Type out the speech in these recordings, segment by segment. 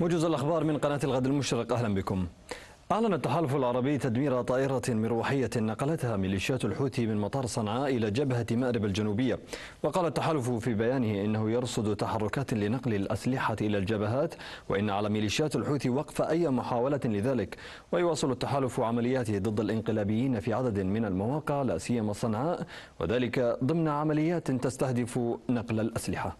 موجز الأخبار من قناة الغد المشرق أهلا بكم أعلن التحالف العربي تدمير طائرة مروحية نقلتها ميليشيات الحوثي من مطار صنعاء إلى جبهة مأرب الجنوبية وقال التحالف في بيانه إنه يرصد تحركات لنقل الأسلحة إلى الجبهات وإن على ميليشيات الحوثي وقف أي محاولة لذلك ويواصل التحالف عملياته ضد الإنقلابيين في عدد من المواقع لا سيما صنعاء وذلك ضمن عمليات تستهدف نقل الأسلحة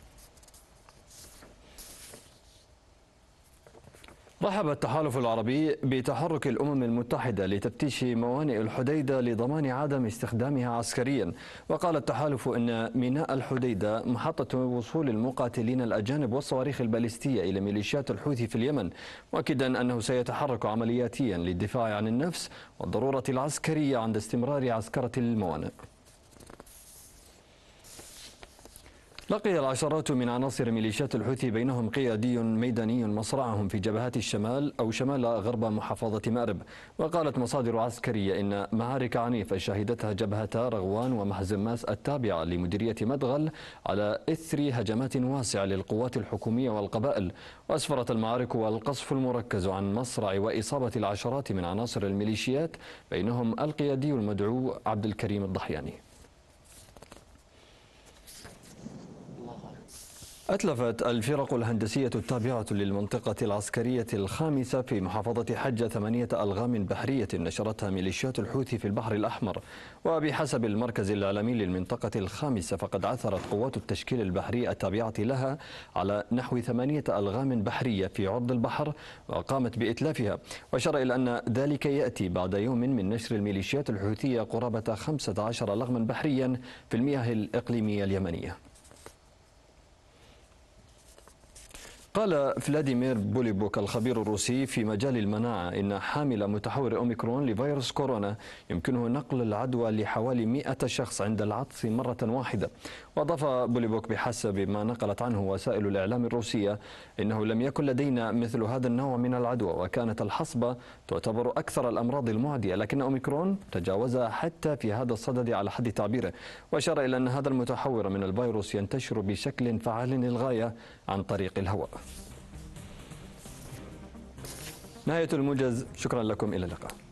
رحب التحالف العربي بتحرك الأمم المتحدة لتفتيش موانئ الحديدة لضمان عدم استخدامها عسكريا وقال التحالف أن ميناء الحديدة محطة وصول المقاتلين الأجانب والصواريخ الباليستية إلى ميليشيات الحوثي في اليمن مؤكدا أنه سيتحرك عملياتيا للدفاع عن النفس والضرورة العسكرية عند استمرار عسكرة الموانئ لقي العشرات من عناصر ميليشيات الحوثي بينهم قيادي ميداني مصرعهم في جبهات الشمال أو شمال غرب محافظة مأرب وقالت مصادر عسكرية إن معارك عنيفة شهدتها جبهتا رغوان ومهزماس التابعة لمديرية مدغل على إثر هجمات واسعة للقوات الحكومية والقبائل وأسفرت المعارك والقصف المركز عن مصرع وإصابة العشرات من عناصر الميليشيات بينهم القيادي المدعو عبد الكريم الضحياني أتلفت الفرق الهندسية التابعة للمنطقة العسكرية الخامسة في محافظة حجة ثمانية ألغام بحرية نشرتها ميليشيات الحوثي في البحر الأحمر وبحسب المركز الإعلامي للمنطقة الخامسة فقد عثرت قوات التشكيل البحري التابعة لها على نحو ثمانية ألغام بحرية في عرض البحر وقامت بإتلافها وشر إلى أن ذلك يأتي بعد يوم من نشر الميليشيات الحوثية قرابة 15 لغما بحريا في المياه الإقليمية اليمنية قال فلاديمير بوليبوك الخبير الروسي في مجال المناعة إن حامل متحور أوميكرون لفيروس كورونا يمكنه نقل العدوى لحوالي 100 شخص عند العطس مرة واحدة وأضاف بوليبوك بحسب ما نقلت عنه وسائل الإعلام الروسية إنه لم يكن لدينا مثل هذا النوع من العدوى وكانت الحصبة تعتبر أكثر الأمراض المعدية لكن أوميكرون تجاوزها حتى في هذا الصدد على حد تعبيره وأشار إلى أن هذا المتحور من الفيروس ينتشر بشكل فعال للغاية عن طريق الهواء نهاية الموجز شكرا لكم إلى اللقاء